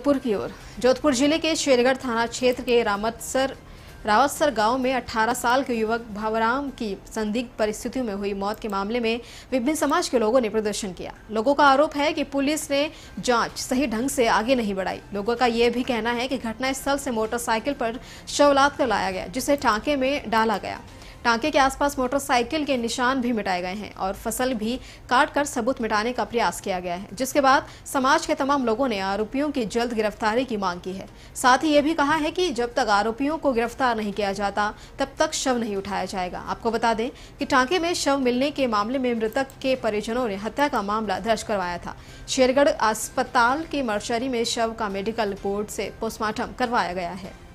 जोधपुर की ओर जोधपुर जिले के शेरगढ़ थाना क्षेत्र के रामतसर रावतसर गांव में 18 साल के युवक भावराम की संदिग्ध परिस्थितियों में हुई मौत के मामले में विभिन्न समाज के लोगों ने प्रदर्शन किया लोगों का आरोप है कि पुलिस ने जांच सही ढंग से आगे नहीं बढ़ाई लोगों का यह भी कहना है कि घटनास्थल से मोटरसाइकिल पर शव लाद कर लाया गया जिसे टांके में डाला गया टांके के आसपास मोटरसाइकिल के निशान भी मिटाए गए हैं और फसल भी काट कर सबूत मिटाने का प्रयास किया गया है जिसके बाद समाज के तमाम लोगों ने आरोपियों की जल्द गिरफ्तारी की मांग की है साथ ही ये भी कहा है कि जब तक आरोपियों को गिरफ्तार नहीं किया जाता तब तक शव नहीं उठाया जाएगा आपको बता दें कि टांके में शव मिलने के मामले में मृतक के परिजनों ने हत्या का मामला दर्ज करवाया था शेरगढ़ अस्पताल के मर्चरी में शव का मेडिकल रिपोर्ट से पोस्टमार्टम करवाया गया है